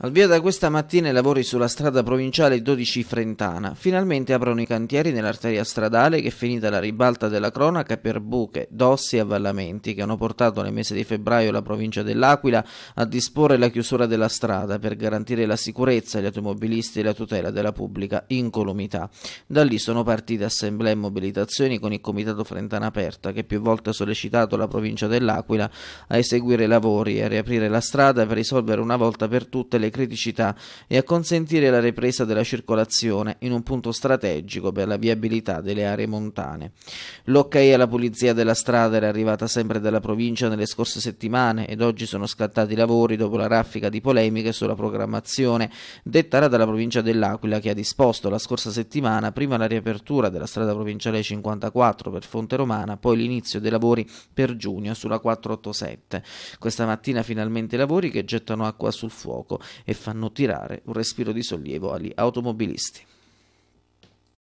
Al via da questa mattina i lavori sulla strada provinciale 12 Frentana. Finalmente aprono i cantieri nell'arteria stradale che è finita la ribalta della cronaca per buche, dossi e avvallamenti che hanno portato nel mese di febbraio la provincia dell'Aquila a disporre la chiusura della strada per garantire la sicurezza agli automobilisti e la tutela della pubblica incolumità. Da lì sono partite assemblee e mobilitazioni con il Comitato Frentana Aperta che più volte ha sollecitato la provincia dell'Aquila a eseguire i lavori e a riaprire la strada per risolvere una volta per tutte le le criticità e a consentire la ripresa della circolazione in un punto strategico per la viabilità delle aree montane. L'ok alla pulizia della strada era arrivata sempre dalla provincia nelle scorse settimane ed oggi sono scattati i lavori dopo la raffica di polemiche sulla programmazione dettata dalla provincia dell'Aquila che ha disposto la scorsa settimana prima la riapertura della strada provinciale 54 per Fonte Romana, poi l'inizio dei lavori per giugno sulla 487. Questa mattina finalmente i lavori che gettano acqua sul fuoco e fanno tirare un respiro di sollievo agli automobilisti.